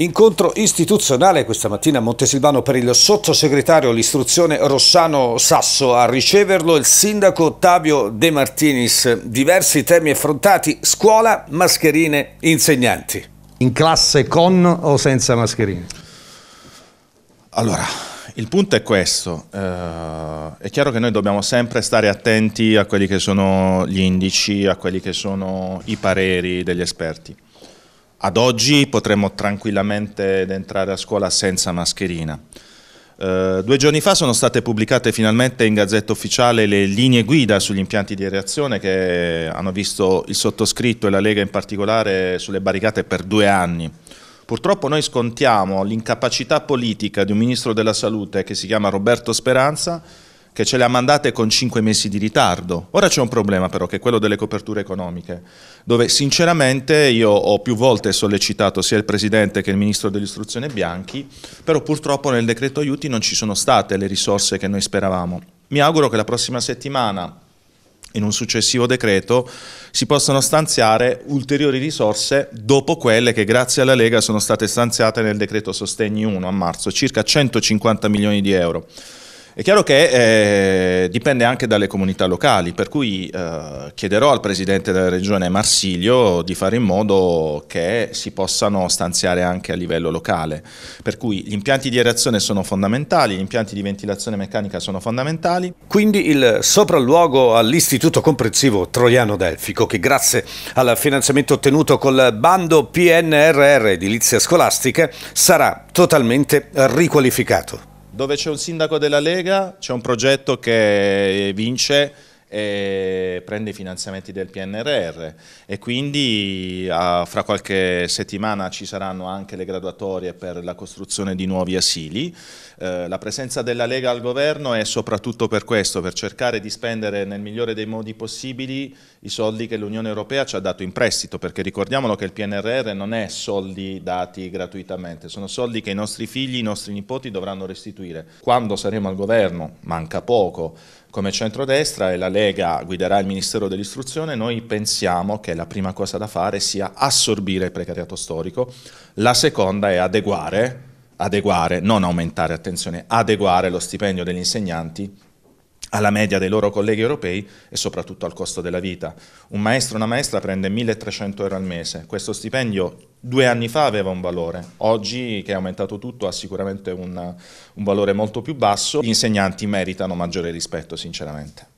Incontro istituzionale questa mattina a Montesilvano per il sottosegretario all'istruzione Rossano Sasso. A riceverlo il sindaco Ottavio De Martinis. Diversi temi affrontati, scuola, mascherine, insegnanti. In classe con o senza mascherine? Allora, il punto è questo. Eh, è chiaro che noi dobbiamo sempre stare attenti a quelli che sono gli indici, a quelli che sono i pareri degli esperti. Ad oggi potremmo tranquillamente entrare a scuola senza mascherina. Uh, due giorni fa sono state pubblicate finalmente in Gazzetta Ufficiale le linee guida sugli impianti di reazione che hanno visto il sottoscritto e la Lega in particolare sulle barricate per due anni. Purtroppo noi scontiamo l'incapacità politica di un Ministro della Salute che si chiama Roberto Speranza che ce le ha mandate con cinque mesi di ritardo. Ora c'è un problema però, che è quello delle coperture economiche, dove sinceramente io ho più volte sollecitato sia il Presidente che il Ministro dell'Istruzione Bianchi, però purtroppo nel decreto aiuti non ci sono state le risorse che noi speravamo. Mi auguro che la prossima settimana in un successivo decreto si possano stanziare ulteriori risorse dopo quelle che grazie alla Lega sono state stanziate nel decreto sostegni 1 a marzo, circa 150 milioni di euro. È chiaro che eh, dipende anche dalle comunità locali, per cui eh, chiederò al Presidente della Regione Marsilio di fare in modo che si possano stanziare anche a livello locale, per cui gli impianti di aerazione sono fondamentali, gli impianti di ventilazione meccanica sono fondamentali. Quindi il sopralluogo all'Istituto Comprensivo Troiano Delfico che grazie al finanziamento ottenuto col bando PNRR edilizia scolastica sarà totalmente riqualificato. Dove c'è un sindaco della Lega c'è un progetto che vince e prende i finanziamenti del PNRR e quindi a, fra qualche settimana ci saranno anche le graduatorie per la costruzione di nuovi asili. Eh, la presenza della Lega al governo è soprattutto per questo, per cercare di spendere nel migliore dei modi possibili i soldi che l'Unione Europea ci ha dato in prestito, perché ricordiamolo che il PNRR non è soldi dati gratuitamente, sono soldi che i nostri figli, i nostri nipoti dovranno restituire. Quando saremo al governo, manca poco, come centrodestra e la Lega guiderà il Ministero dell'Istruzione, noi pensiamo che la prima cosa da fare sia assorbire il precariato storico, la seconda è adeguare, adeguare non aumentare, attenzione, adeguare lo stipendio degli insegnanti alla media dei loro colleghi europei e soprattutto al costo della vita. Un maestro o una maestra prende 1300 euro al mese, questo stipendio due anni fa aveva un valore, oggi che è aumentato tutto ha sicuramente un, un valore molto più basso, gli insegnanti meritano maggiore rispetto sinceramente.